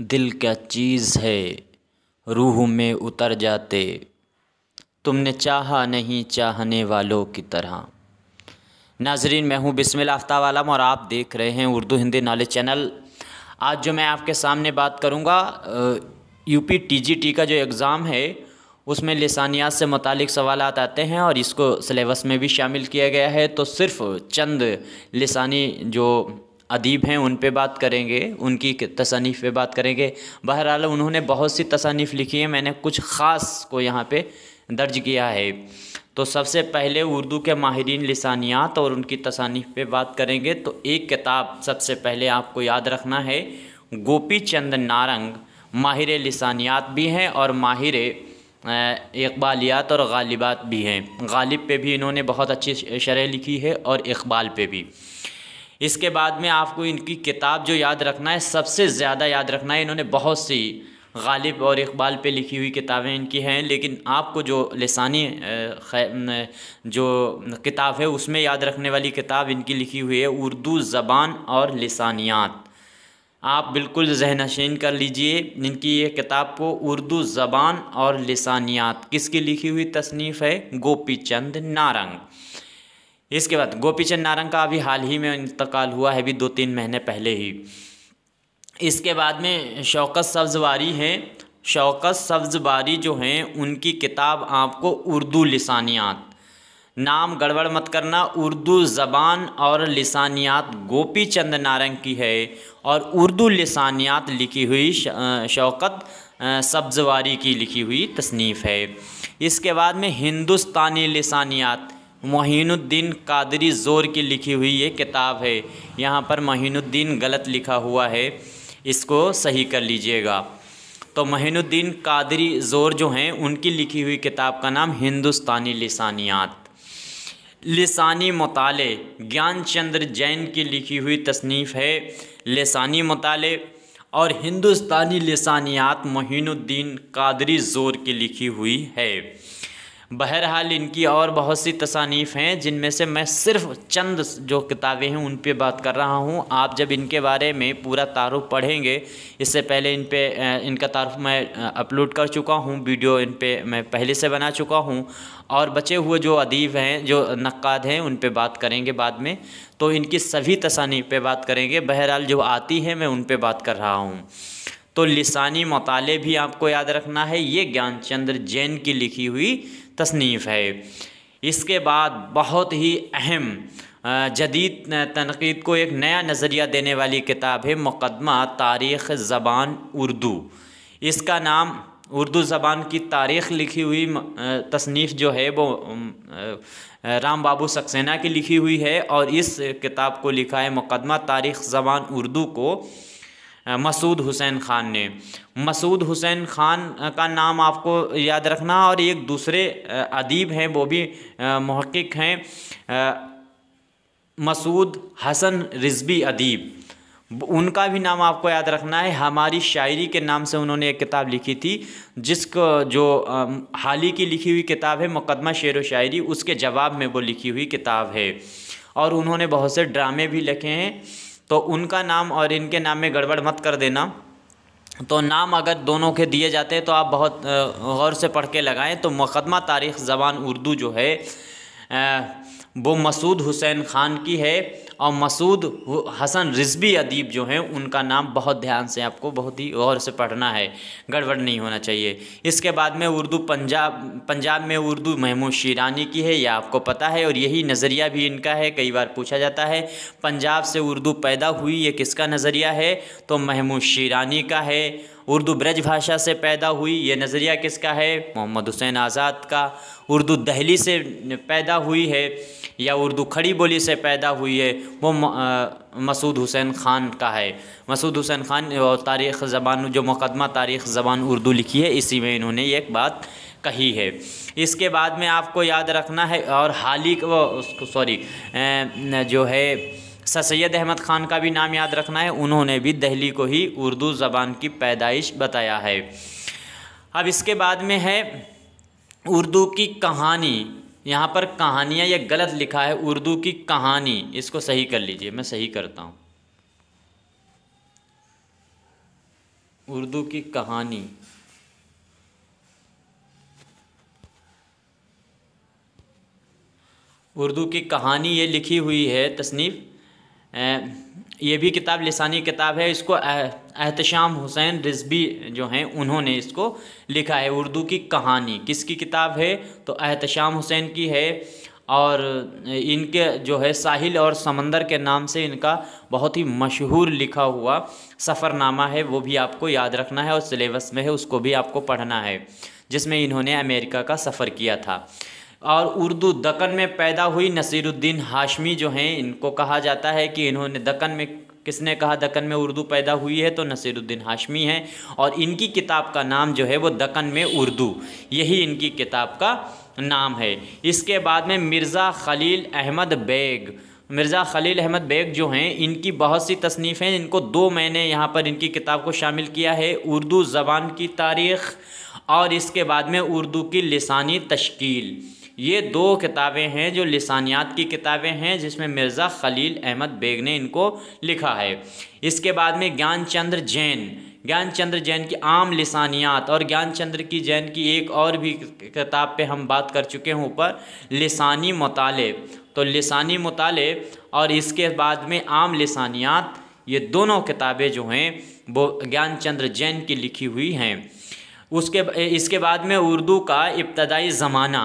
दिल क्या चीज़ है रूह में उतर जाते तुमने चाहा नहीं चाहने वालों की तरह नाजरीन मैं हूँ बिस्मिल आफ्ताब आलम और आप देख रहे हैं उर्दू हिंदी नॉलेज चैनल आज जो मैं आपके सामने बात टी यूपी टीजीटी का जो एग्ज़ाम है उसमें लसानियात से मतलब सवाल आते हैं और इसको सलेबस में भी शामिल किया गया है तो सिर्फ़ चंद लसानी जो अदीब हैं उन पे बात करेंगे उनकी तसनीफ़ पे बात करेंगे बहरहाल उन्होंने बहुत सी तसनीफ़ लिखी है मैंने कुछ ख़ास को यहाँ पे दर्ज किया है तो सबसे पहले उर्दू के माहरीन लसानियात और उनकी तसानीफ़ पे बात करेंगे तो एक किताब सबसे पहले आपको याद रखना है गोपी चंद नारंग माहिर लसानियात भी हैं और माहिर इकबालियात और गालिबात भी हैं गालिब पे भी इन्होंने बहुत अच्छी शरह लिखी है और इकबाल पे भी इसके बाद में आपको इनकी किताब जो याद रखना है सबसे ज़्यादा याद रखना है इन्होंने बहुत सी गालिब और इकबाल पे लिखी हुई किताबें इनकी हैं लेकिन आपको जो लसानी जो किताब है उसमें याद रखने वाली किताब इनकी लिखी हुई है उर्दू ज़बान और लसानियात आप बिल्कुल जहनशीन कर लीजिए इनकी ये किताब को उर्दू ज़बान और लसानियात किसकी लिखी हुई तसनीफ़ है गोपी चंद नारंग इसके बाद गोपी चंद नारंग का अभी हाल ही में इंतकाल हुआ है अभी दो तीन महीने पहले ही इसके बाद में शौकत सब्जवारी हैं शौकत सब्जवारी जो हैं उनकी किताब आपको उर्दू लसानियात नाम गड़बड़ मत करना उर्दू ज़बान और लसानियात गोपी चंद नारंग की है और उर्दू लसानियात लिखी हुई शौकत सब्जवारी की लिखी हुई तसनीफ़ है इसके बाद में हिंदुस्तानी लसानियात महीनुद्दीन कादरी ज़ोर की लिखी हुई ये किताब है यहाँ पर महीनुद्दीन गलत लिखा हुआ है इसको सही कर लीजिएगा तो महीनुद्दीन कादरी ज़ोर जो हैं उनकी लिखी हुई किताब का नाम हिंदुस्तानी लसानियात लसानी मताले ज्ञान चंद्र जैन की लिखी हुई तसनीफ़ है लसानी मताले और हिंदुस्तानी लसानियात महीनुद्दीन कादरी ज़ोर की लिखी हुई है बहरहाल इनकी और बहुत सी तसानीफ़ हैं जिनमें से मैं सिर्फ़ चंद जो किताबें हैं उन पर बात कर रहा हूँ आप जब इनके बारे में पूरा तारुफ पढ़ेंगे इससे पहले इन पे इनका तारुफ मैं अपलोड कर चुका हूँ वीडियो इन पे मैं पहले से बना चुका हूँ और बचे हुए जो अदीब हैं जो नक्काद हैं उन पे बात करेंगे बाद में तो इनकी सभी तसानी पे बात करेंगे बहरहाल जो आती है मैं उन पर बात कर रहा हूँ तो लिसानी मताले भी आपको याद रखना है ये ज्ञानचंद्र जैन की लिखी हुई तसनीफ़ है इसके बाद बहुत ही अहम जदीद तनकीद को एक नया नज़रिया देने वाली किताब है मुकदमा तारीख़ ज़बान उर्दू इसका नाम उर्दू ज़बान की तारीख़ लिखी हुई तसनीफ़ जो है वो राम बाबू सक्सेना की लिखी हुई है और इस किताब को लिखा है मुकदमा तारीख़ ज़बान उर्दू को मसूद हुसैन ख़ान ने मसूद हुसैन ख़ान का नाम आपको याद रखना और एक दूसरे अदीब हैं वो भी महक्क हैं मसूद हसन रिजवी अदीब उनका भी नाम आपको याद रखना है हमारी शायरी के नाम से उन्होंने एक किताब लिखी थी जिसको जो हाल ही की लिखी हुई किताब है मुकदमा शेर व शायरी उसके जवाब में वो लिखी हुई किताब है और उन्होंने बहुत से ड्रामे भी लिखे हैं तो उनका नाम और इनके नाम में गड़बड़ मत कर देना तो नाम अगर दोनों के दिए जाते हैं तो आप बहुत गौर से पढ़ के लगाएँ तो मुकदमा तारीख़ ज़बान उर्दू जो है वो मसूद हुसैन ख़ान की है और मसूद हसन रिजवी अदीब जो हैं उनका नाम बहुत ध्यान से आपको बहुत ही गौर से पढ़ना है गड़बड़ नहीं होना चाहिए इसके बाद में उर्दू पंजाब पंजाब में उर्दू महमूद शीरानी की है यह आपको पता है और यही नज़रिया भी इनका है कई बार पूछा जाता है पंजाब से उर्दू पैदा हुई ये किसका नज़रिया है तो महमूद शीरानी का है उर्दू ब्रज भाषा से पैदा हुई ये नज़रिया किसका है मोहम्मद हुसैन आज़ाद का उर्दू दहली से पैदा हुई है या उर्दू खड़ी बोली से पैदा हुई है वो मसूद हुसैन ख़ान का है मसूद हुसैन ख़ान तारीख़ ज़बान जो मुकदमा तारीख़ ज़बान उर्दू लिखी है इसी में इन्होंने एक बात कही है इसके बाद में आपको याद रखना है और हाल ही उसको सॉरी जो है सर सैद अहमद ख़ान का भी नाम याद रखना है उन्होंने भी दिल्ली को ही उर्दू ज़बान की पैदाइश बताया है अब इसके बाद में है उर्दू की कहानी यहाँ पर कहानियाँ ये गलत लिखा है उर्दू की कहानी इसको सही कर लीजिए मैं सही करता हूँ उर्दू की कहानी उर्दू की कहानी ये लिखी हुई है तसनीफ़ ये भी किताब लसानी किताब है इसको एहतशाम हुसैन रिजबी जो हैं उन्होंने इसको लिखा है उर्दू की कहानी किसकी किताब है तो एहतशाम हुसैन की है और इनके जो है साहिल और समंदर के नाम से इनका बहुत ही मशहूर लिखा हुआ सफ़रनामा है वो भी आपको याद रखना है और सिलेबस में है उसको भी आपको पढ़ना है जिसमें इन्होंने अमेरिका का सफ़र किया था और उर्दू दक्कन में पैदा हुई नसीरुद्दीन हाशमी जो हैं इनको कहा जाता है कि इन्होंने दक्कन में किसने कहा दक्कन में उर्दू पैदा हुई है तो नसीरुद्दीन हाशमी हैं और इनकी किताब का नाम जो है वो दक्कन में उर्दू यही इनकी किताब का नाम है इसके बाद में मिर्ज़ा खलील अहमद बेग मिर्ज़ा खलील अहमद बेग जो हैं इनकी बहुत सी तसनीफ़ हैं इनको दो मैंने यहाँ पर इनकी किताब को शामिल किया है उर्दू ज़बान की तारीख़ और इसके बाद में उर्दू की लसानी तश्कील ये दो किताबें हैं जो लसानियात की किताबें हैं जिसमें मिर्ज़ा खलील अहमद बेग ने इनको लिखा है इसके बाद में ज्ञान चंद्र जैन ज्ञान चंद्र जैन की आम लसानियात और ज्ञान चंद्र की जैन की एक और भी किताब पे हम बात कर चुके हैं ऊपर लसानी मताले तो लसानी मताले और इसके बाद में आम लसानियात ये दोनों किताबें जो हैं वो ज्ञान चंद्र जैन की लिखी हुई हैं उसके इसके बाद में उर्दू का इब्तदाई ज़माना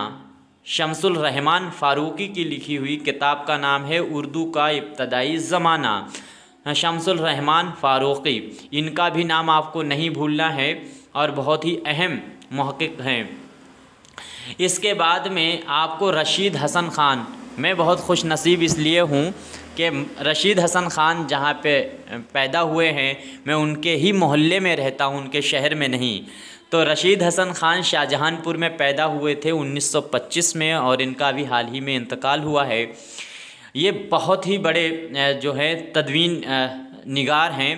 शमसुल रहमान फारूकी की लिखी हुई किताब का नाम है उर्दू का इब्तदाई ज़माना शमसुल रहमान फारूकी इनका भी नाम आपको नहीं भूलना है और बहुत ही अहम महक़ हैं इसके बाद में आपको रशीद हसन ख़ान मैं बहुत खुश नसीब इसलिए हूँ कि रशीद हसन ख़ान जहाँ पे पैदा हुए हैं मैं उनके ही मोहल्ले में रहता हूँ उनके शहर में नहीं तो रशीद हसन ख़ान शाहजहानपुर में पैदा हुए थे 1925 में और इनका अभी हाल ही में इंतकाल हुआ है ये बहुत ही बड़े जो है तदवीन निगार हैं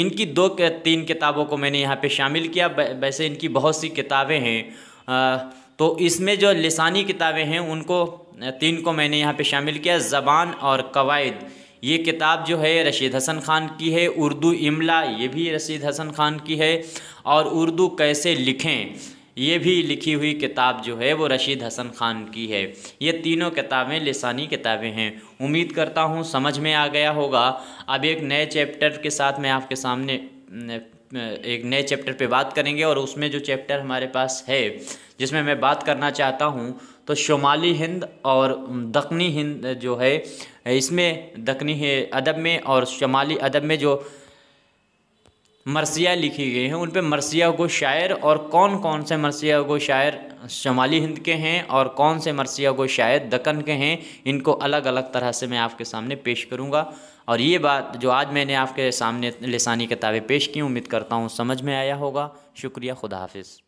इनकी दो तीन किताबों को मैंने यहाँ पे शामिल किया वैसे इनकी बहुत सी किताबें हैं तो इसमें जो लसानी किताबें हैं उनको तीन को मैंने यहाँ पे शामिल किया ज़बान और कवायद ये किताब जो है रशीद हसन ख़ान की है उर्दू इमला ये भी रशीद हसन ख़ान की है और उर्दू कैसे लिखें ये भी लिखी हुई किताब जो है वो रशीद हसन ख़ान की है ये तीनों किताबें लसानी किताबें हैं उम्मीद करता हूँ समझ में आ गया होगा अब एक नए चैप्टर के साथ मैं आपके सामने एक नए चैप्टर पे बात करेंगे और उसमें जो चैप्टर हमारे पास है जिसमें मैं बात करना चाहता हूँ तो शुमाली हिंद और दखनी हिंद जो है इसमें दखनी अदब में और शुमाली अदब में जो मरसिया लिखी गई हैं उन पर मरसिया गो शायर और कौन कौन से मरसिया गो शायर शमाली हिंद के हैं और कौन से मरसिया गो शायर दक्कन के हैं इनको अलग अलग तरह से मैं आपके सामने पेश करूँगा और ये बात जो आज मैंने आपके सामने लसानी किताबें पेश की उम्मीद करता हूँ समझ में आया होगा शुक्रिया खुदा हाफिज़